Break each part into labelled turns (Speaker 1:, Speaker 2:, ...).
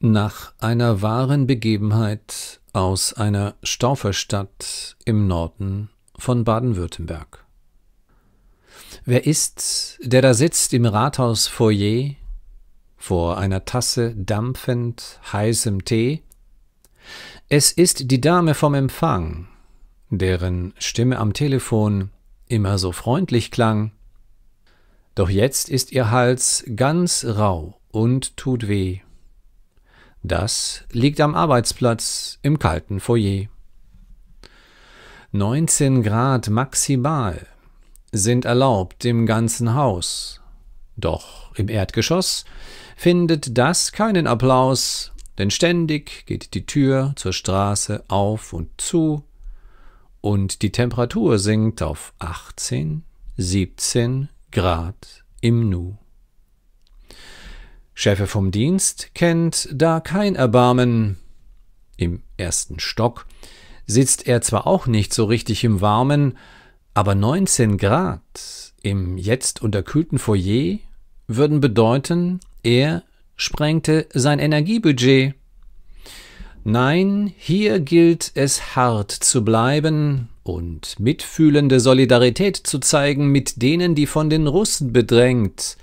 Speaker 1: Nach einer wahren Begebenheit aus einer Stauferstadt im Norden von Baden-Württemberg. Wer ist's, der da sitzt im Rathausfoyer, vor einer Tasse dampfend heißem Tee? Es ist die Dame vom Empfang, deren Stimme am Telefon immer so freundlich klang, doch jetzt ist ihr Hals ganz rau und tut weh das liegt am Arbeitsplatz im kalten Foyer. 19 Grad maximal sind erlaubt im ganzen Haus. Doch im Erdgeschoss findet das keinen Applaus, denn ständig geht die Tür zur Straße auf und zu und die Temperatur sinkt auf 18, 17 Grad im Nu. Chefe vom Dienst kennt da kein Erbarmen. Im ersten Stock sitzt er zwar auch nicht so richtig im Warmen, aber 19 Grad im jetzt unterkühlten Foyer würden bedeuten, er sprengte sein Energiebudget. Nein, hier gilt es hart zu bleiben und mitfühlende Solidarität zu zeigen mit denen, die von den Russen bedrängt,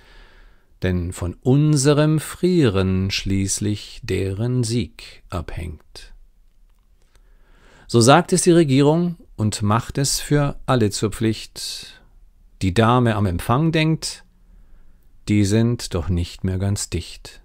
Speaker 1: denn von unserem Frieren schließlich deren Sieg abhängt. So sagt es die Regierung und macht es für alle zur Pflicht. Die Dame am Empfang denkt, die sind doch nicht mehr ganz dicht.